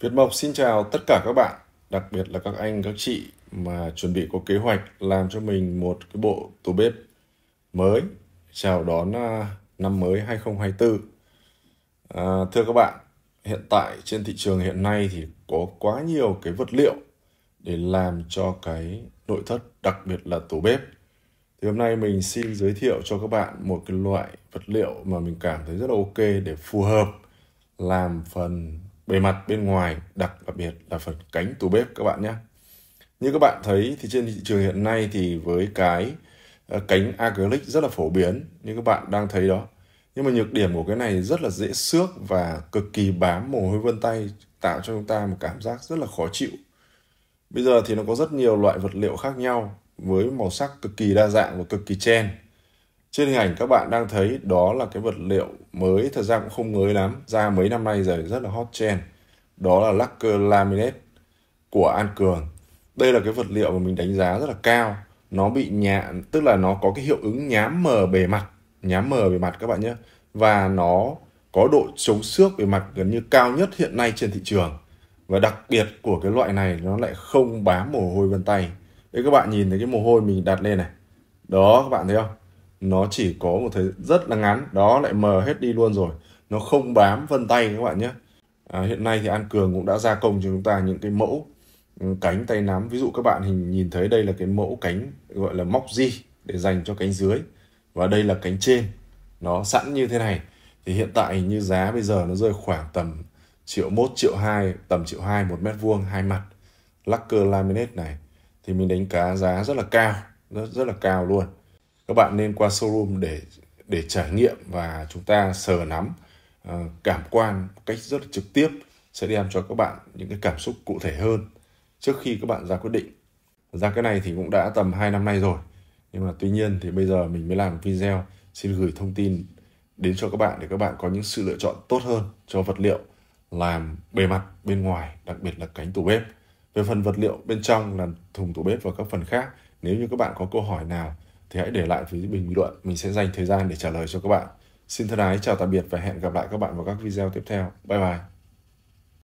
Việt Mộc xin chào tất cả các bạn, đặc biệt là các anh, các chị mà chuẩn bị có kế hoạch làm cho mình một cái bộ tủ bếp mới chào đón à, năm mới 2024. À, thưa các bạn, hiện tại trên thị trường hiện nay thì có quá nhiều cái vật liệu để làm cho cái nội thất, đặc biệt là tủ bếp. Thì hôm nay mình xin giới thiệu cho các bạn một cái loại vật liệu mà mình cảm thấy rất là ok để phù hợp làm phần bề mặt bên ngoài, đặc biệt là phần cánh tủ bếp các bạn nhé. Như các bạn thấy thì trên thị trường hiện nay thì với cái ờ, cánh acrylic rất là phổ biến như các bạn đang thấy đó. Nhưng mà nhược điểm của cái này rất là dễ xước và cực kỳ bám mồ hôi vân tay tạo cho chúng ta một cảm giác rất là khó chịu. Bây giờ thì nó có rất nhiều loại vật liệu khác nhau với màu sắc cực kỳ đa dạng và cực kỳ chen trên hình ảnh các bạn đang thấy đó là cái vật liệu mới thật ra cũng không mới lắm ra mấy năm nay rồi rất là hot trend đó là lacquer laminate của An Cường đây là cái vật liệu mà mình đánh giá rất là cao nó bị nhạn tức là nó có cái hiệu ứng nhám mờ bề mặt nhám mờ bề mặt các bạn nhé và nó có độ chống xước bề mặt gần như cao nhất hiện nay trên thị trường và đặc biệt của cái loại này nó lại không bám mồ hôi vân tay đây các bạn nhìn thấy cái mồ hôi mình đặt lên này đó các bạn thấy không nó chỉ có một thời rất là ngắn đó lại mờ hết đi luôn rồi nó không bám vân tay các bạn nhé à, hiện nay thì an cường cũng đã gia công cho chúng ta những cái mẫu ừ, cánh tay nắm ví dụ các bạn hình nhìn thấy đây là cái mẫu cánh gọi là móc di để dành cho cánh dưới và đây là cánh trên nó sẵn như thế này thì hiện tại như giá bây giờ nó rơi khoảng tầm triệu một triệu hai tầm triệu hai một mét vuông hai mặt lacquer laminate này thì mình đánh cá giá rất là cao rất rất là cao luôn các bạn nên qua showroom để để trải nghiệm và chúng ta sờ nắm ờ, cảm quan một cách rất là trực tiếp sẽ đem cho các bạn những cái cảm xúc cụ thể hơn trước khi các bạn ra quyết định ra cái này thì cũng đã tầm 2 năm nay rồi nhưng mà tuy nhiên thì bây giờ mình mới làm video xin gửi thông tin đến cho các bạn để các bạn có những sự lựa chọn tốt hơn cho vật liệu làm bề mặt bên ngoài đặc biệt là cánh tủ bếp về phần vật liệu bên trong là thùng tủ bếp và các phần khác nếu như các bạn có câu hỏi nào thì hãy để lại phía bình luận, mình sẽ dành thời gian để trả lời cho các bạn. Xin thân ái chào tạm biệt và hẹn gặp lại các bạn vào các video tiếp theo. Bye bye!